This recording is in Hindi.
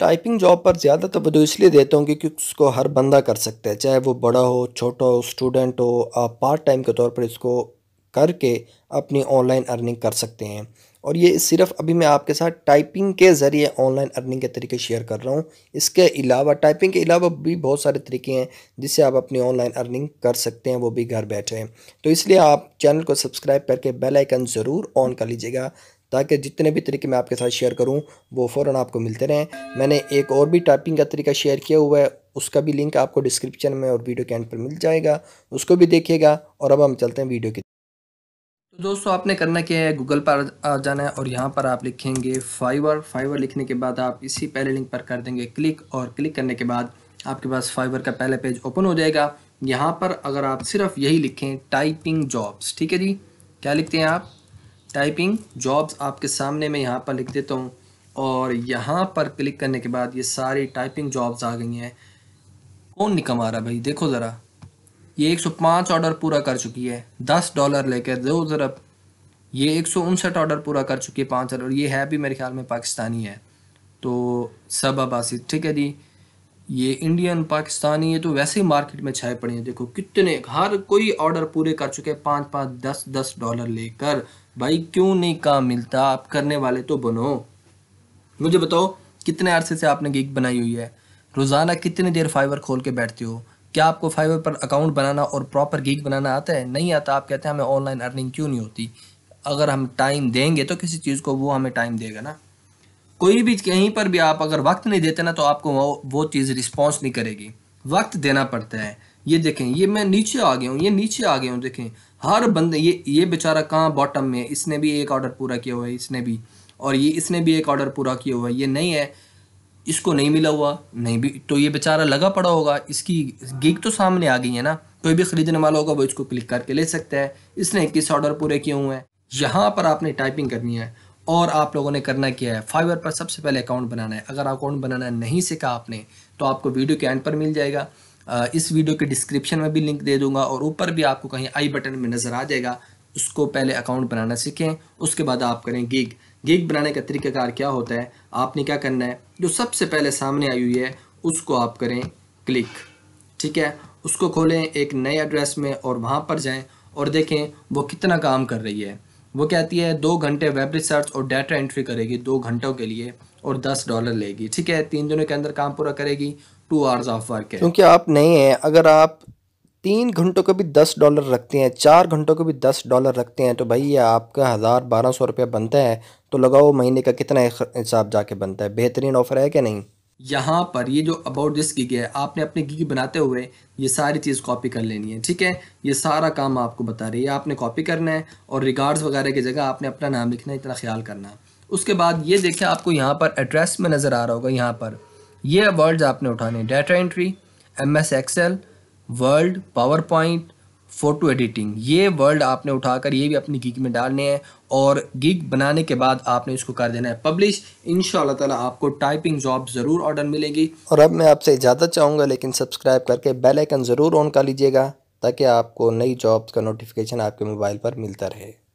टाइपिंग जॉब पर ज़्यादा तोज्जो इसलिए देता हूँ क्योंकि उसको हर बंदा कर सकता है चाहे वो बड़ा हो छोटा हो स्टूडेंट हो आप पार्ट टाइम के तौर पर इसको करके अपनी ऑनलाइन अर्निंग कर सकते हैं और ये सिर्फ अभी मैं आपके साथ टाइपिंग के ज़रिए ऑनलाइन अर्निंग के तरीके शेयर कर रहा हूँ इसके अलावा टाइपिंग के अलावा भी बहुत सारे तरीके हैं जिससे आप अपनी ऑनलाइन अर्निंग कर सकते हैं वो भी घर बैठे तो इसलिए आप चैनल को सब्सक्राइब करके बेल आइकन ज़रूर ऑन कर लीजिएगा ताकि जितने भी तरीके मैं आपके साथ शेयर करूँ वो फ़ौर आपको मिलते रहें मैंने एक और भी टाइपिंग का तरीका शेयर किया हुआ है उसका भी लिंक आपको डिस्क्रिप्शन में और वीडियो के एंड पर मिल जाएगा उसको भी देखिएगा और अब हम चलते हैं वीडियो की तो दोस्तों आपने करना क्या है गूगल पर आ जाना है और यहाँ पर आप लिखेंगे फाइवर फाइवर लिखने के बाद आप इसी पहले लिंक पर कर देंगे क्लिक और क्लिक करने के बाद आपके पास फाइवर का पहला पेज ओपन हो जाएगा यहाँ पर अगर आप सिर्फ यही लिखें टाइपिंग जॉब्स ठीक है जी क्या लिखते हैं आप टाइपिंग जॉब्स आपके सामने मैं यहाँ पर लिख देता हूँ और यहाँ पर क्लिक करने के बाद ये सारी टाइपिंग जॉब्स आ गई हैं कौन निकम आ रहा भाई देखो ज़रा ये 105 ऑर्डर पूरा कर चुकी है 10 डॉलर लेकर दो ज़रा ये एक ऑर्डर पूरा कर चुकी है पाँच और ये है भी मेरे ख्याल में पाकिस्तानी है तो सब अबासी ठीक है जी ये इंडियन पाकिस्तानी ये तो वैसे ही मार्केट में छाए पड़े हैं देखो कितने हर कोई ऑर्डर पूरे कर चुके हैं पाँच पाँच दस दस डॉलर लेकर भाई क्यों नहीं काम मिलता आप करने वाले तो बनो मुझे बताओ कितने अरसे से आपने गिग बनाई हुई है रोज़ाना कितनी देर फाइवर खोल के बैठते हो क्या आपको फाइवर पर अकाउंट बनाना और प्रॉपर गिग बनाना आता है नहीं आता आप कहते हैं हमें ऑनलाइन अर्निंग क्यों नहीं होती अगर हम टाइम देंगे तो किसी चीज़ को वो हमें टाइम देगा ना कोई भी कहीं पर भी आप अगर वक्त नहीं देते ना तो आपको वो वो चीज़ रिस्पॉन्स नहीं करेगी वक्त देना पड़ता है ये देखें ये मैं नीचे आ गया हूँ ये नीचे आ गया हूँ देखें हर बंदे ये ये बेचारा कहाँ बॉटम में इसने भी एक ऑर्डर पूरा किया हुआ है इसने भी और ये इसने भी एक ऑर्डर पूरा किया हुआ है ये नहीं है इसको नहीं मिला हुआ नहीं भी तो ये बेचारा लगा पड़ा होगा इसकी गिग तो सामने आ गई है ना कोई भी ख़रीदने वाला होगा वो इसको क्लिक करके ले सकता है इसने किस ऑर्डर पूरे किए हुए हैं यहाँ पर आपने टाइपिंग करनी है और आप लोगों ने करना क्या है फाइवर पर सबसे पहले अकाउंट बनाना है अगर अकाउंट बनाना नहीं सीखा आपने तो आपको वीडियो के एंड पर मिल जाएगा इस वीडियो के डिस्क्रिप्शन में भी लिंक दे दूंगा और ऊपर भी आपको कहीं आई बटन में नज़र आ जाएगा उसको पहले अकाउंट बनाना सीखें उसके बाद आप करें गिग गिग बनाने का तरीकाकार क्या होता है आपने क्या करना है जो सबसे पहले सामने आई हुई है उसको आप करें क्लिक ठीक है उसको खोलें एक नए एड्रेस में और वहाँ पर जाएँ और देखें वो कितना काम कर रही है वो कहती है दो घंटे वेब रिसर्च और डाटा एंट्री करेगी दो घंटों के लिए और दस डॉलर लेगी ठीक है तीन दिनों के अंदर काम पूरा करेगी टू आवर्स ऑफ वर्क है क्योंकि आप नए हैं अगर आप तीन घंटों को भी दस डॉलर रखते हैं चार घंटों को भी दस डॉलर रखते हैं तो भाई ये आपका हज़ार बारह सौ रुपया बनता है तो लगाओ महीने का कितना हिसाब जाके बनता है बेहतरीन ऑफर है क्या नहीं यहाँ पर ये जो अबाउट दिस गिग है आपने अपने गिग बनाते हुए ये सारी चीज़ कॉपी कर लेनी है ठीक है ये सारा काम आपको बता रही है आपने कॉपी करना है और रिगार्ड्स वगैरह की जगह आपने अपना नाम लिखना है इतना ख्याल करना है उसके बाद ये देखिए आपको यहाँ पर एड्रेस में नज़र आ रहा होगा यहाँ पर ये वर्ड्स आपने उठाने data entry M S Excel Word PowerPoint photo editing ये वर्ड आपने उठाकर ये भी अपनी गिग में डालने हैं और गिग बनाने के बाद आपने इसको कर देना है पब्लिश इन ताला आपको टाइपिंग जॉब ज़रूर ऑर्डर मिलेगी और अब मैं आपसे इजाज़त चाहूँगा लेकिन सब्सक्राइब करके बेलाइकन ज़रूर ऑन कर लीजिएगा ताकि आपको नई जॉब्स का नोटिफिकेशन आपके मोबाइल पर मिलता रहे